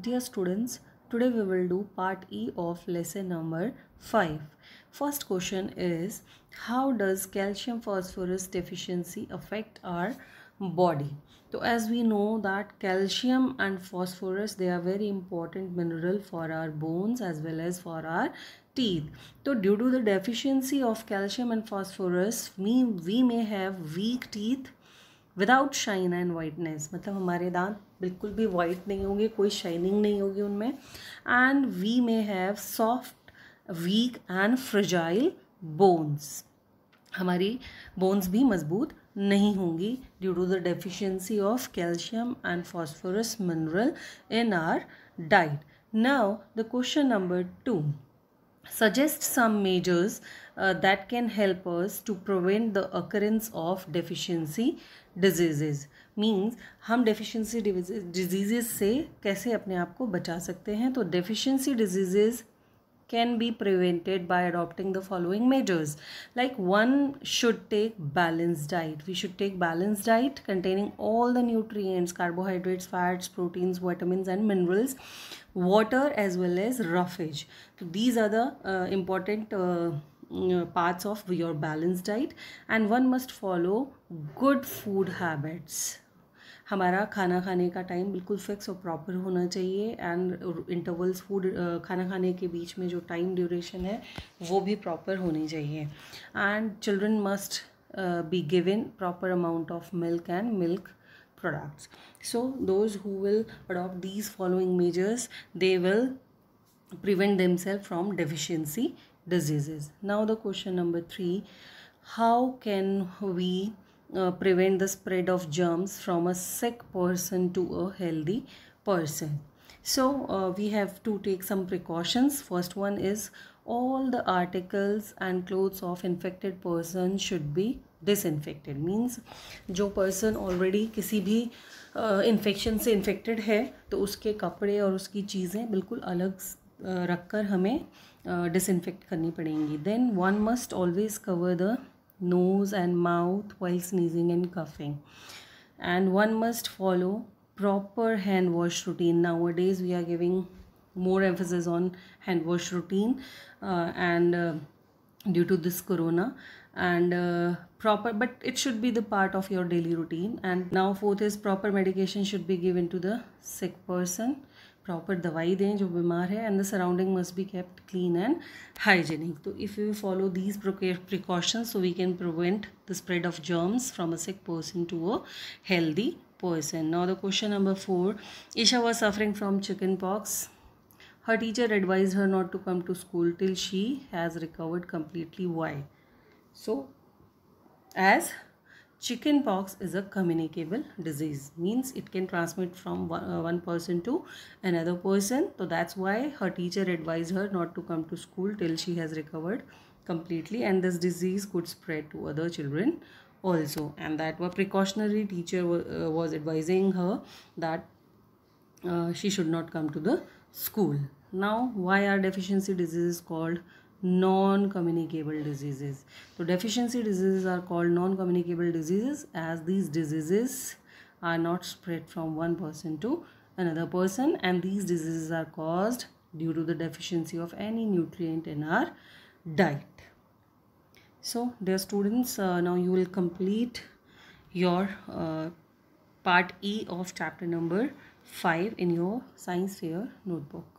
Dear students, today we will do part E of lesson number 5. First question is how does calcium phosphorus deficiency affect our body? So as we know that calcium and phosphorus they are very important mineral for our bones as well as for our teeth. So due to the deficiency of calcium and phosphorus we, we may have weak teeth without shine and whiteness मतलब हमारे दांत बिल्कुल भी white नहीं होंगे कोई shining नहीं होगी उनमें and we may have soft weak and fragile bones हमारी बोन्स भी मजबूत नहीं होंगी due to the deficiency of calcium and phosphorus mineral in our diet now the question number two suggest some measures uh, that can help us to prevent the occurrence of deficiency diseases means हम deficiency diseases से कैसे अपने आप को बचा सकते हैं तो Deficiency diseases can be prevented by adopting the following measures like one should take balanced diet we should take balanced diet containing all the nutrients carbohydrates fats proteins vitamins and minerals water as well as roughage so these are the uh, important uh, mm, parts of your balanced diet and one must follow good food habits हमारा खाना खाने का time बिल्कुल fix और proper होना चाहिए and intervals food खाना खाने के बीच में जो टाइम ड्यूरेशन है वो भी प्रॉपर होनी चाहिए and children must be given proper amount of milk and milk products so those who will adopt these following measures they will prevent themselves from deficiency diseases now the question number 3 how can we uh, prevent the spread of germs from a sick person to a healthy person so uh, we have to take some precautions first one is all the articles and clothes of infected person should be disinfected means जो person already किसी भी infection uh, से infected है तो उसके कपड़े और उसकी चीज़ें बिल्कुल अलग रख कर हमें डिसइनफेक्ट करनी पड़ेंगी then one must always cover the nose and mouth while sneezing and coughing and one must follow proper hand wash routine nowadays we are giving more emphasis on hand wash routine and due to this corona and uh, proper but it should be the part of your daily routine and now fourth is proper medication should be given to the sick person proper dawai dein jo bimar hai and the surrounding must be kept clean and hygienic so if you follow these precautions so we can prevent the spread of germs from a sick person to a healthy person now the question number 4 isha was suffering from chickenpox her teacher advised her not to come to school till she has recovered completely. Why? So, as chickenpox is a communicable disease means it can transmit from uh, one person to another person so that's why her teacher advised her not to come to school till she has recovered completely and this disease could spread to other children also and that was precautionary teacher uh, was advising her that uh, she should not come to the school. Now, why are deficiency diseases called non-communicable diseases? So, deficiency diseases are called non-communicable diseases as these diseases are not spread from one person to another person and these diseases are caused due to the deficiency of any nutrient in our diet. So, dear students, uh, now you will complete your uh, part E of chapter number 5 in your science fair notebook.